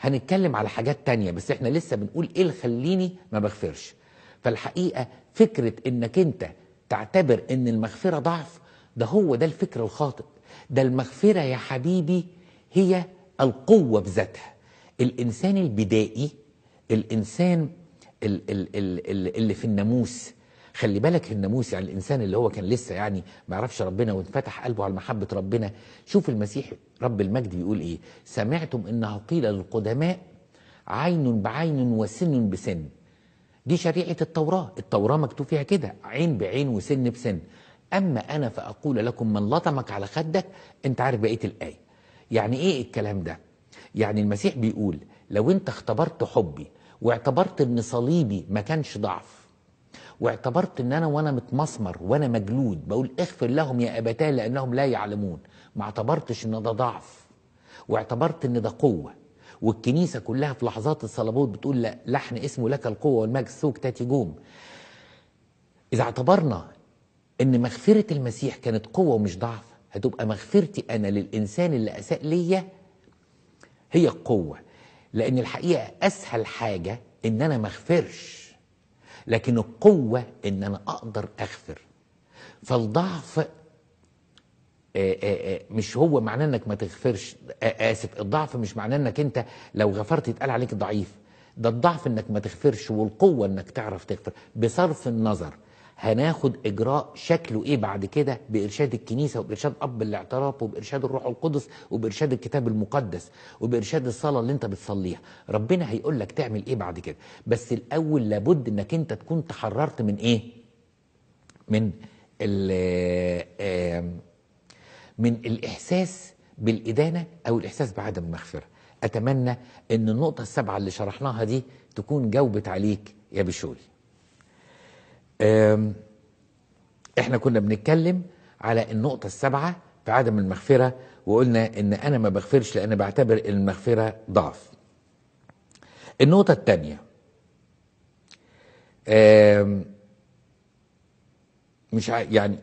Speaker 1: هنتكلم على حاجات تانية بس احنا لسه بنقول ايه اللي خليني ما بغفرش فالحقيقه فكره انك انت تعتبر ان المغفره ضعف ده هو ده الفكر الخاطئ ده المغفرة يا حبيبي هي القوة بذاتها الإنسان البدائي الإنسان اللي في الناموس خلي بالك الناموس يعني الانسان اللي هو كان لسه يعني ما يعرفش ربنا وانفتح قلبه على محبه ربنا شوف المسيح رب المجد بيقول ايه سمعتم انه قيل للقدماء عين بعين وسن بسن دي شريعه التوراه التوراه مكتوب فيها كده عين بعين وسن بسن أما أنا فأقول لكم من لطمك على خدك أنت عارف بقية الآية يعني إيه الكلام ده؟ يعني المسيح بيقول لو أنت اختبرت حبي واعتبرت أن صليبي ما كانش ضعف واعتبرت أن أنا وأنا متمسمر وأنا مجلود بقول اغفر لهم يا أبتاه لأنهم لا يعلمون ما اعتبرتش أن ده ضعف واعتبرت أن ده قوة والكنيسة كلها في لحظات الصلبوت بتقول لا لحن اسمه لك القوة والمجد ثوك تاتي جوم إذا اعتبرنا ان مغفرة المسيح كانت قوة ومش ضعف هتبقى مغفرتي انا للانسان اللي اساء ليا هي القوة لان الحقيقة اسهل حاجة ان انا مغفرش لكن القوة ان انا اقدر اغفر فالضعف آآ آه، آآ آه، آه، مش هو معناه انك ما تغفرش اسف الضعف مش معناه انك انت لو غفرت يتقال عليك ضعيف ده الضعف انك ما تغفرش والقوه انك تعرف تغفر بصرف النظر هناخد اجراء شكله ايه بعد كده بارشاد الكنيسه وبارشاد اب الاعتراف وبارشاد الروح القدس وبارشاد الكتاب المقدس وبارشاد الصلاه اللي انت بتصليها ربنا هيقول لك تعمل ايه بعد كده بس الاول لابد انك انت تكون تحررت من ايه من ال آه، من الاحساس بالادانه او الاحساس بعدم المغفره اتمنى ان النقطه السابعه اللي شرحناها دي تكون جاوبت عليك يا بشوي احنا كنا بنتكلم على النقطة السابعة في عدم المغفرة وقلنا ان انا ما بغفرش لان بعتبر المغفرة ضعف النقطة الثانية مش يعني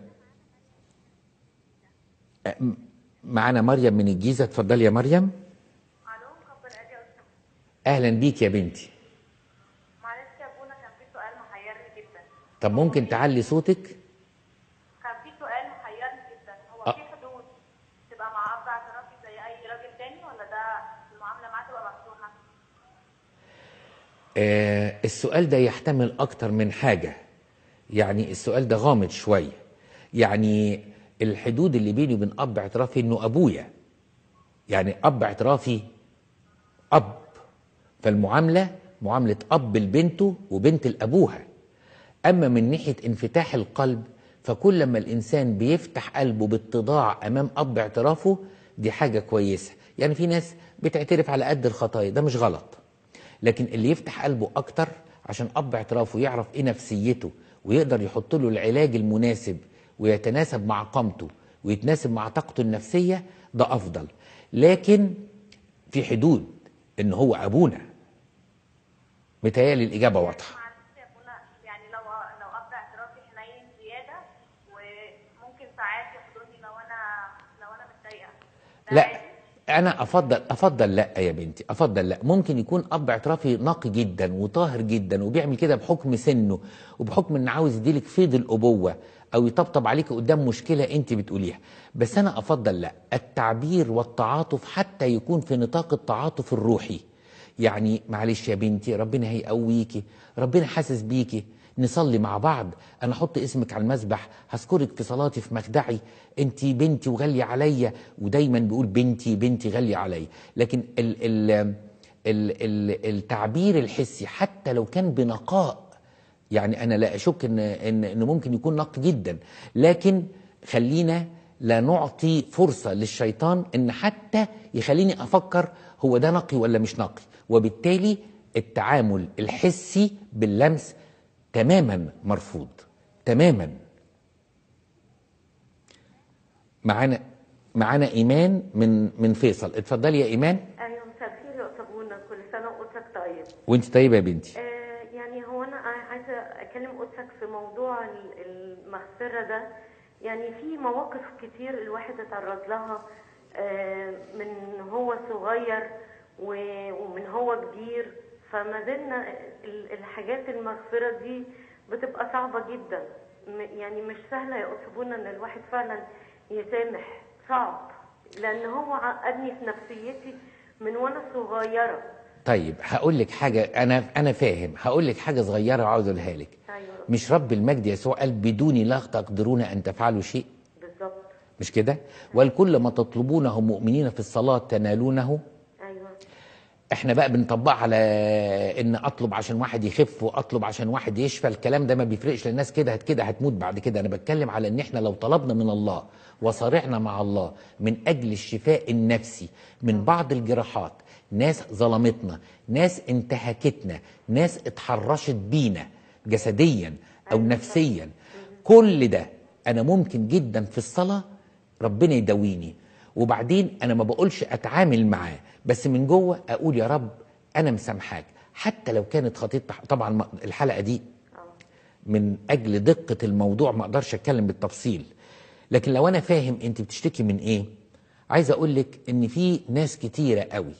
Speaker 1: معانا مريم من الجيزة اتفضلي يا مريم اهلا بيك يا بنتي معلش يا ابونا كان في سؤال محيرني جدا طب ممكن تعلي صوتك؟ كان في سؤال محيرني جدا هو آه. في حدود تبقى مع اب اعترافي زي اي راجل تاني ولا ده المعامله معاه تبقى مفتوحه؟ آه السؤال ده يحتمل اكتر من حاجه يعني السؤال ده غامض شويه يعني الحدود اللي بيني وبين اب اعترافي انه ابويا يعني اب اعترافي اب فالمعامله معامله اب لبنته وبنت لابوها أما من ناحية انفتاح القلب فكل ما الإنسان بيفتح قلبه باتضاع أمام أب اعترافه دي حاجة كويسة يعني في ناس بتعترف على قد الخطايا ده مش غلط لكن اللي يفتح قلبه أكتر عشان أب اعترافه يعرف إيه نفسيته ويقدر يحط له العلاج المناسب ويتناسب مع قامته ويتناسب مع طاقته النفسية ده أفضل لكن في حدود إن هو أبونا متهيألي الإجابة واضحة لا انا افضل افضل لا يا بنتي افضل لا ممكن يكون اب اعترافي نقي جدا وطاهر جدا وبيعمل كده بحكم سنه وبحكم انه عاوز يديلك فيض الابوه او يطبطب عليك قدام مشكله انت بتقوليها بس انا افضل لا التعبير والتعاطف حتى يكون في نطاق التعاطف الروحي يعني معلش يا بنتي ربنا هيقويكي ربنا حاسس بيكي نصلي مع بعض انا احط اسمك على المسبح هذكرك في صلاتي في مخدعي انت بنتي وغاليه عليا ودايما بيقول بنتي بنتي غاليه عليا لكن ال ال ال ال التعبير الحسي حتى لو كان بنقاء يعني انا لا اشك ان ان انه ممكن يكون نقي جدا لكن خلينا لا نعطي فرصه للشيطان ان حتى يخليني افكر هو ده نقي ولا مش نقي وبالتالي التعامل الحسي باللمس تماما مرفوض تماما معانا معانا ايمان من من فيصل اتفضلي يا ايمان ايوه مساء الخير يا اوتابونا كل سنه وقصتك طيب وانت طيبه يا بنتي آه يعني هو انا عايزه اكلم قصتك في موضوع المغفره ده يعني في مواقف كتير الواحد اتعرض لها آه من هو صغير ومن هو كبير فما زلنا الحاجات المغفرة دي بتبقى صعبة جدا يعني مش سهلة يا إن الواحد فعلا يسامح صعب لأن هو عقدني في نفسيتي من وأنا صغيرة طيب هقول لك حاجة أنا أنا فاهم هقول لك حاجة صغيرة وعاوز أقولها لك أيوة. مش رب المجد يسوع قال بدوني لا تقدرون أن تفعلوا شيء بالظبط مش كده؟ أيوة. والكل ما تطلبونه مؤمنين في الصلاة تنالونه احنا بقى بنطبقها على ان اطلب عشان واحد يخف واطلب عشان واحد يشفى الكلام ده ما بيفرقش للناس كده هت كده هتموت بعد كده انا بتكلم على ان احنا لو طلبنا من الله وصارعنا مع الله من اجل الشفاء النفسي من بعض الجراحات ناس ظلمتنا ناس انتهكتنا ناس اتحرشت بينا جسديا او أيوة، نفسيا كل ده انا ممكن جدا في الصلاه ربنا يداويني وبعدين انا ما بقولش اتعامل معاه بس من جوه اقول يا رب انا مسامحاك حتى لو كانت خطيئه طبعا الحلقه دي من اجل دقه الموضوع ما اقدرش اتكلم بالتفصيل لكن لو انا فاهم انت بتشتكي من ايه عايز اقول لك ان في ناس كتيره قوي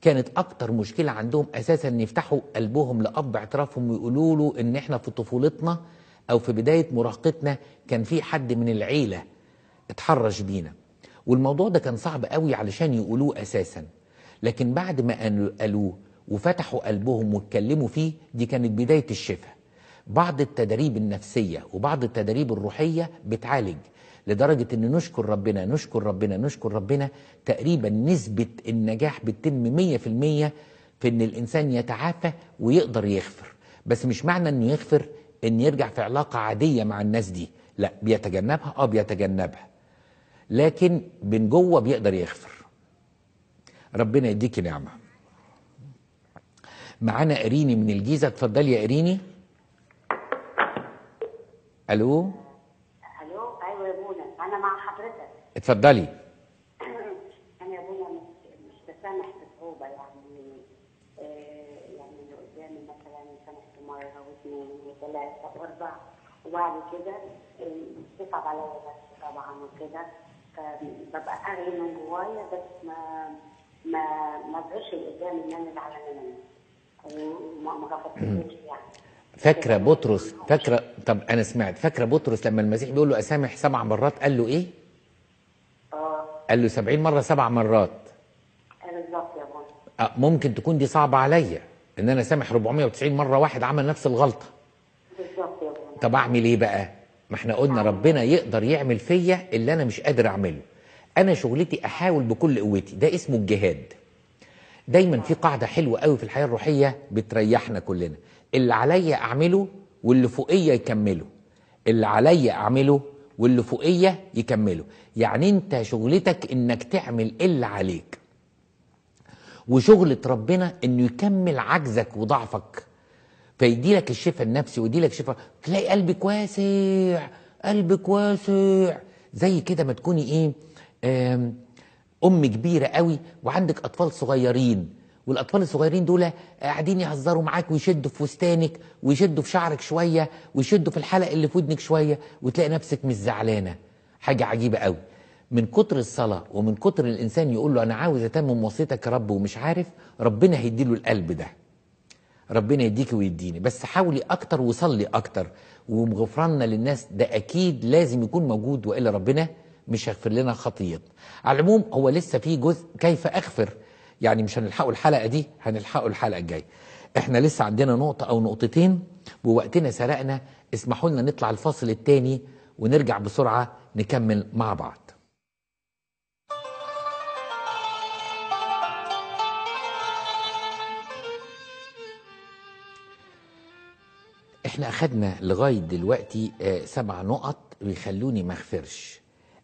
Speaker 1: كانت اكتر مشكله عندهم اساسا ان يفتحوا قلبهم لاب اعترافهم ويقولوا له ان احنا في طفولتنا او في بدايه مراهقتنا كان في حد من العيله اتحرش بينا والموضوع ده كان صعب قوي علشان يقولوه اساسا لكن بعد ما قالوه وفتحوا قلبهم واتكلموا فيه دي كانت بدايه الشفاء بعض التدريب النفسيه وبعض التدريب الروحيه بتعالج لدرجة أن نشكر ربنا نشكر ربنا نشكر ربنا تقريبا نسبة النجاح بتتم 100% في أن الإنسان يتعافى ويقدر يغفر بس مش معنى أنه يغفر أن يرجع في علاقة عادية مع الناس دي لا بيتجنبها اه بيتجنبها لكن من جوه بيقدر يغفر ربنا يديك نعمه معانا اريني من الجيزه اتفضلي يا اريني الو الو ايوه يا بولا انا مع حضرتك اتفضلي (clears throat) انا يا ابونا مش بسامح بصعوبه يعني آه يعني اللي قدامي مثلا سامحت مره واثنين وثلاثه واربعه وبعد كده بتصعب آه، عليا بس طبعا وكده ببقى اغلي من جوايا بس ما ما ما اظهرش لقدام ان انا زعلانه منه وما غفلتوش يعني فاكره بطرس فاكره طب انا سمعت فاكره بطرس لما المسيح بيقول له اسامح سبع مرات قال له ايه؟ اه قال له 70 مره سبع مرات بالظبط يا بابا آه، ممكن تكون دي صعبه عليا ان انا سامح 490 مره واحد عمل نفس الغلطه بالظبط يا بابا طب اعمل ايه بقى؟ ما احنا قلنا ربنا يقدر يعمل فيا اللي انا مش قادر اعمله انا شغلتي احاول بكل قوتي ده اسمه الجهاد دايما في قاعده حلوه قوي في الحياه الروحيه بتريحنا كلنا اللي عليا اعمله واللي فوقيا يكمله اللي عليا اعمله واللي فوقيا يكمله يعني انت شغلتك انك تعمل اللي عليك وشغلة ربنا انه يكمل عجزك وضعفك فيدي لك الشفاء النفسي ويدي لك شفاء تلاقي قلبك واسع قلبك واسع زي كده ما تكوني ايه ام كبيره قوي وعندك اطفال صغيرين والاطفال الصغيرين دول قاعدين يهزروا معاك ويشدوا في فستانك ويشدوا في شعرك شويه ويشدوا في الحلق اللي في ودنك شويه وتلاقي نفسك مش زعلانه حاجه عجيبه قوي من كتر الصلاه ومن كتر الانسان يقول له انا عاوز اتمم وصيتك يا رب ومش عارف ربنا هيديله القلب ده ربنا يديكي ويديني بس حاولي اكتر وصلي اكتر وغفراننا للناس ده اكيد لازم يكون موجود والا ربنا مش هيغفر لنا خطيط على العموم هو لسه في جزء كيف اغفر يعني مش هنلحقه الحلقه دي هنلحقه الحلقه الجايه احنا لسه عندنا نقطه او نقطتين ووقتنا سرقنا اسمحوا لنا نطلع الفاصل الثاني ونرجع بسرعه نكمل مع بعض احنا اخدنا لغاية دلوقتي آه، سبع نقط بيخلوني ما اغفرش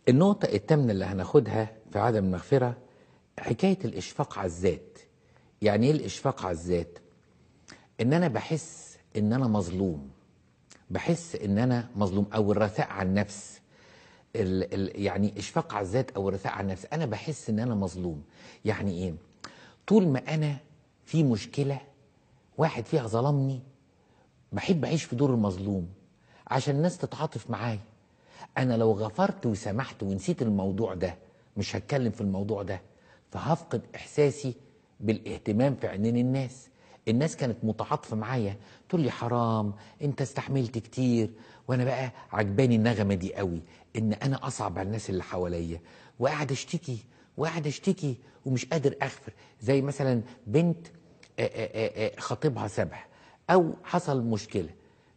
Speaker 1: النقطة التامنة اللي هناخدها في عدم المغفرة حكاية الإشفاق على الذات يعني ايه الإشفاق على الذات ان انا بحس ان انا مظلوم بحس ان انا مظلوم او الرثاء على النفس ال ال يعني إشفاق على الذات او الرثاء على النفس انا بحس ان انا مظلوم يعني ايه طول ما انا في مشكلة واحد فيها ظلمني بحب أعيش في دور المظلوم عشان الناس تتعاطف معايا أنا لو غفرت وسمحت ونسيت الموضوع ده مش هتكلم في الموضوع ده فهفقد إحساسي بالاهتمام في عينين الناس الناس كانت متعاطفة معايا تقول لي حرام انت استحملت كتير وانا بقى عجباني النغمة دي قوي ان انا اصعب على الناس اللي حواليا وقاعد اشتكي وقاعد اشتكي ومش قادر اغفر زي مثلا بنت خطيبها سابها أو حصل مشكلة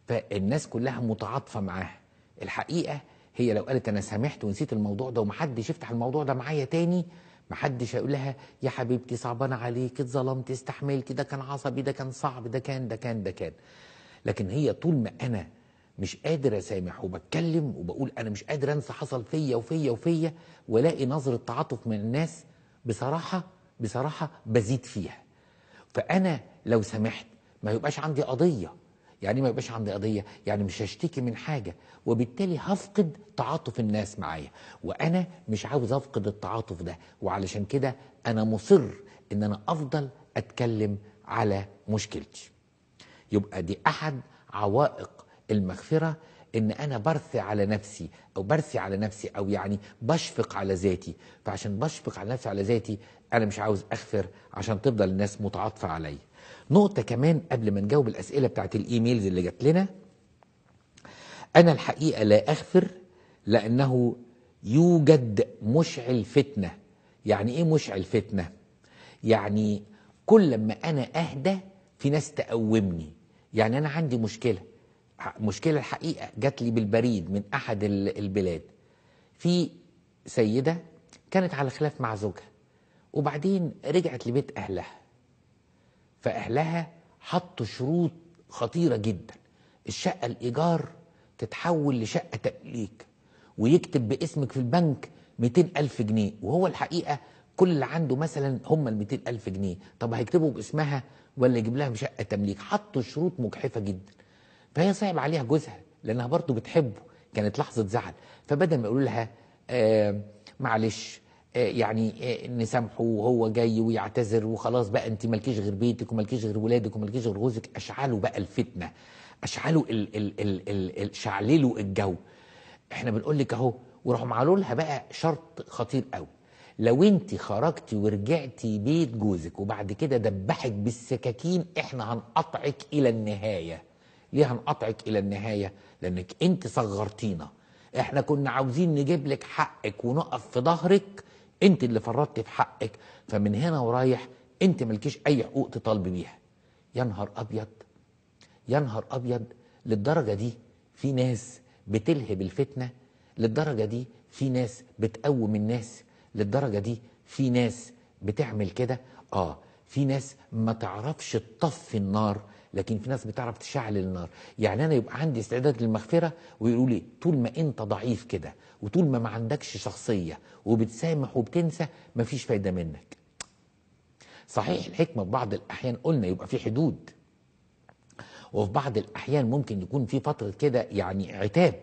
Speaker 1: فالناس كلها متعاطفة معاها الحقيقة هي لو قالت أنا سامحت ونسيت الموضوع ده ومحدش يفتح الموضوع ده معايا تاني محدش هيقول لها يا حبيبتي صعبان عليك اتظلمت استحملت ده كان عصبي ده كان صعب ده كان ده كان ده كان لكن هي طول ما أنا مش قادر اسامح وبتكلم وبقول انا مش قادر انسى حصل فيا وفيا وفيا والاقي نظره تعاطف من الناس بصراحه بصراحه بزيد فيها فانا لو سامحت ما يبقاش عندي قضية يعني إيه ما يبقاش عندي قضية يعني مش هشتكي من حاجة وبالتالي هفقد تعاطف الناس معايا وأنا مش عاوز أفقد التعاطف ده وعلشان كده أنا مصر إن أنا أفضل أتكلم على مشكلتي يبقى دي أحد عوائق المغفرة ان انا برثي على نفسي او برثي على نفسي او يعني بشفق على ذاتي فعشان بشفق على نفسي على ذاتي انا مش عاوز اغفر عشان تفضل الناس متعاطفه عليا نقطة كمان قبل ما نجاوب الأسئلة بتاعت الإيميلز اللي جات لنا أنا الحقيقة لا أغفر لأنه يوجد مشعل فتنة يعني إيه مشعل فتنة؟ يعني كل ما أنا أهدى في ناس تقومني يعني أنا عندي مشكلة مشكلة الحقيقة جات لي بالبريد من أحد البلاد في سيدة كانت على خلاف مع زوجها وبعدين رجعت لبيت أهلها فأهلها حطوا شروط خطيرة جدا الشقة الإيجار تتحول لشقة تمليك ويكتب باسمك في البنك 200 ألف جنيه وهو الحقيقة كل اللي عنده مثلا هم ال 200 ألف جنيه طب هيكتبوا باسمها ولا يجيب لها شقة تمليك حطوا شروط مجحفة جدا فهي صعب عليها جوزها لأنها برضه بتحبه كانت لحظة زعل فبدل ما يقولوا لها آه معلش آه، يعني آه، نسامحه وهو جاي ويعتذر وخلاص بقى انت مالكيش غير بيتك ومالكيش غير ولادك ومالكيش غير جوزك اشعلوا بقى الفتنه اشعلوا ال ال ال ال ال شعللوا الجو احنا بنقول لك اهو وراحوا معلوا لها بقى شرط خطير قوي لو انت خرجتي ورجعتي بيت جوزك وبعد كده دبحك بالسكاكين احنا هنقطعك الى النهايه ليه هنقطعك الى النهايه لانك انت صغرتينا احنا كنا عاوزين نجيب لك حقك ونقف في ظهرك انت اللي فرطت في حقك فمن هنا ورايح انت ملكيش اي حقوق تطالب بيها يا نهار ابيض يا نهار ابيض للدرجه دي في ناس بتلهب الفتنه للدرجه دي في ناس بتقوم الناس للدرجه دي في ناس بتعمل كده اه في ناس ما تعرفش تطفي النار لكن في ناس بتعرف تشعل النار يعني انا يبقى عندي استعداد للمغفره ويقولوا لي طول ما انت ضعيف كده وطول ما ما عندكش شخصيه وبتسامح وبتنسى مفيش فايده منك صحيح الحكمه في بعض الاحيان قلنا يبقى في حدود وفي بعض الاحيان ممكن يكون في فتره كده يعني عتاب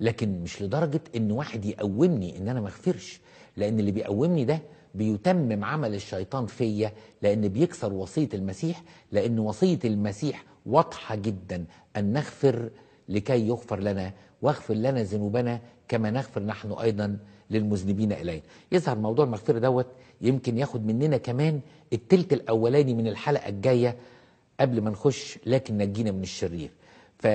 Speaker 1: لكن مش لدرجه ان واحد يقومني ان انا ما اغفرش لان اللي بيقومني ده بيتمم عمل الشيطان فيا لأن بيكسر وصية المسيح لأن وصية المسيح واضحة جدا أن نغفر لكي يغفر لنا واغفر لنا ذنوبنا كما نغفر نحن أيضا للمذنبين إلينا يظهر موضوع المغفرة دوت يمكن ياخد مننا كمان التلت الأولاني من الحلقة الجاية قبل ما نخش لكن نجينا من الشرير ف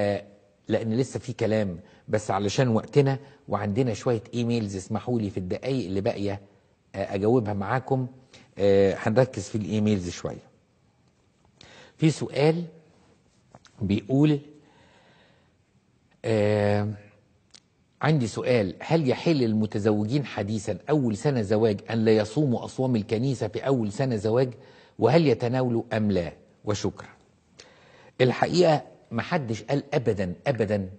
Speaker 1: لأن لسه في كلام بس علشان وقتنا وعندنا شوية ايميلز اسمحوا لي في الدقايق اللي باقية آه، اجاوبها معاكم آه، هنركز في الايميلز شويه في سؤال بيقول آه عندي سؤال هل يحل المتزوجين حديثا أول سنة زواج أن لا يصوموا أصوام الكنيسة في أول سنة زواج وهل يتناولوا أم لا وشكرا الحقيقة ما حدش قال أبدا أبدا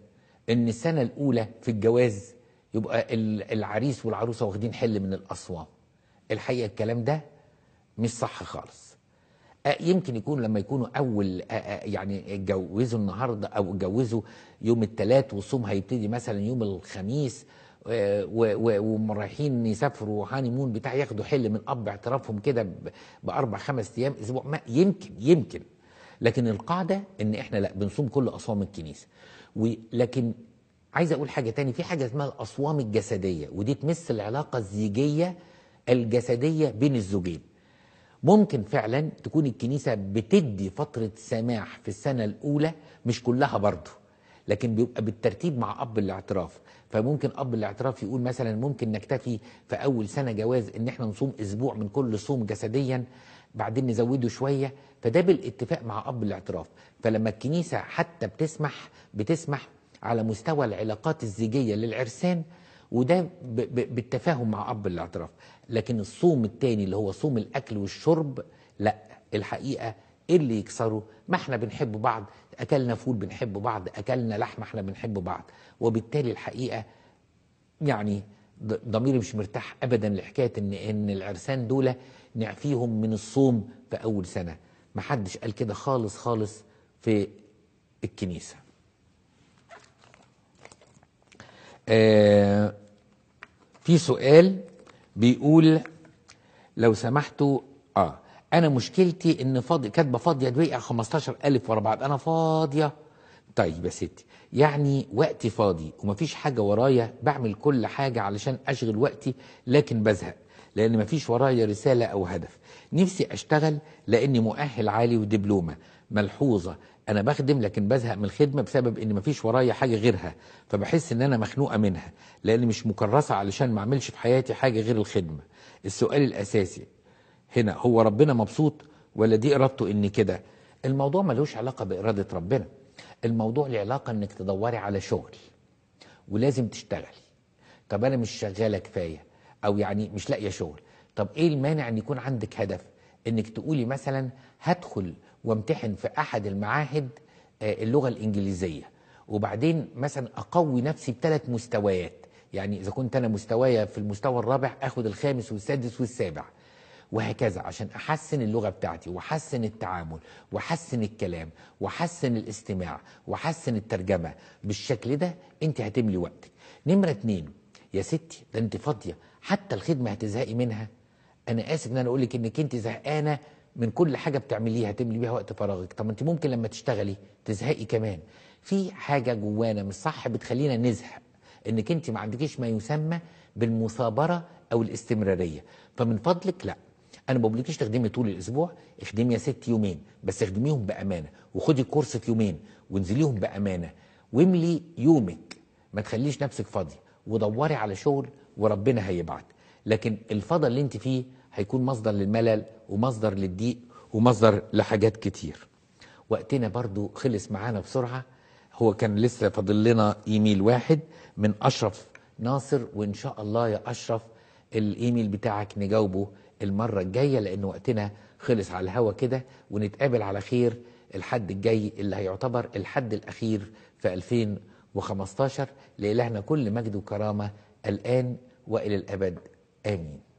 Speaker 1: أن السنة الأولى في الجواز يبقى العريس والعروسة واخدين حل من الأصوام الحقيقه الكلام ده مش صح خالص يمكن يكون لما يكونوا اول يعني اتجوزوا النهارده او اتجوزوا يوم الثلاث وصوم هيبتدي مثلا يوم الخميس ورايحين يسافروا هاني مون بتاع ياخدوا حل من اب اعترافهم كده باربع خمس ايام اسبوع ما يمكن يمكن لكن القاعده ان احنا لا بنصوم كل اصوام الكنيسه ولكن عايز اقول حاجه تاني في حاجه اسمها الاصوام الجسديه ودي تمس العلاقه الزيجيه الجسدية بين الزوجين ممكن فعلا تكون الكنيسة بتدي فترة سماح في السنة الأولى مش كلها برضه لكن بيبقى بالترتيب مع أب الاعتراف فممكن أب الاعتراف يقول مثلا ممكن نكتفي في أول سنة جواز إن احنا نصوم أسبوع من كل صوم جسديا بعدين نزوده شوية فده بالاتفاق مع أب الاعتراف فلما الكنيسة حتى بتسمح بتسمح على مستوى العلاقات الزيجية للعرسان وده بالتفاهم مع أب الاعتراف لكن الصوم التاني اللي هو صوم الأكل والشرب لا الحقيقة إيه اللي يكسره ما احنا بنحب بعض أكلنا فول بنحب بعض أكلنا لحمة احنا بنحب بعض وبالتالي الحقيقة يعني ضميري مش مرتاح أبدا لحكاية إن, إن العرسان دول نعفيهم من الصوم في أول سنة ما حدش قال كده خالص خالص في الكنيسة آه في سؤال بيقول لو سمحتوا اه انا مشكلتي ان فاضي كاتبه فاضيه دويقه 15000 ورا بعض انا فاضيه طيب يا ستي يعني وقتي فاضي ومفيش حاجه ورايا بعمل كل حاجه علشان اشغل وقتي لكن بزهق لان مفيش ورايا رساله او هدف نفسي اشتغل لاني مؤهل عالي ودبلومه ملحوظه انا بخدم لكن بزهق من الخدمه بسبب ان مفيش ورايا حاجه غيرها فبحس ان انا مخنوقه منها لان مش مكرسه علشان ما اعملش في حياتي حاجه غير الخدمه السؤال الاساسي هنا هو ربنا مبسوط ولا دي ارادته اني كده الموضوع ملوش علاقه باراده ربنا الموضوع له علاقه انك تدوري على شغل ولازم تشتغلي طب انا مش شغاله كفايه او يعني مش لاقيه شغل طب ايه المانع ان يكون عندك هدف انك تقولي مثلا هدخل وامتحن في احد المعاهد آه، اللغه الانجليزيه وبعدين مثلا اقوي نفسي بثلاث مستويات يعني إذا كنت أنا مستوايا في المستوى الرابع أخد الخامس والسادس والسابع وهكذا عشان أحسن اللغة بتاعتي وأحسن التعامل وأحسن الكلام وأحسن الاستماع وأحسن الترجمة بالشكل ده أنت هتملي وقتك نمرة اتنين يا ستي ده أنت فاضية حتى الخدمة هتزهقي منها أنا آسف إن أنا أقول لك إنك أنت زهقانة من كل حاجة بتعمليها تملي بيها وقت فراغك طب أنت ممكن لما تشتغلي تزهقي كمان في حاجة جوانا مش صح بتخلينا نزهق انك انت ما عندكيش ما يسمى بالمثابره او الاستمراريه فمن فضلك لا انا ما بقولكيش تخدمي طول الاسبوع اخدمي يا ست يومين بس اخدميهم بامانه وخدي كورس في يومين وانزليهم بامانه واملي يومك ما تخليش نفسك فاضيه ودوري على شغل وربنا هيبعت لكن الفضل اللي انت فيه هيكون مصدر للملل ومصدر للضيق ومصدر لحاجات كتير وقتنا برضو خلص معانا بسرعه هو كان لسه فاضل لنا ايميل واحد من أشرف ناصر وإن شاء الله يا أشرف الإيميل بتاعك نجاوبه المرة الجاية لأن وقتنا خلص على الهوا كده ونتقابل على خير الحد الجاي اللي هيعتبر الحد الأخير في 2015 لإلهنا كل مجد وكرامة الآن وإلى الأبد آمين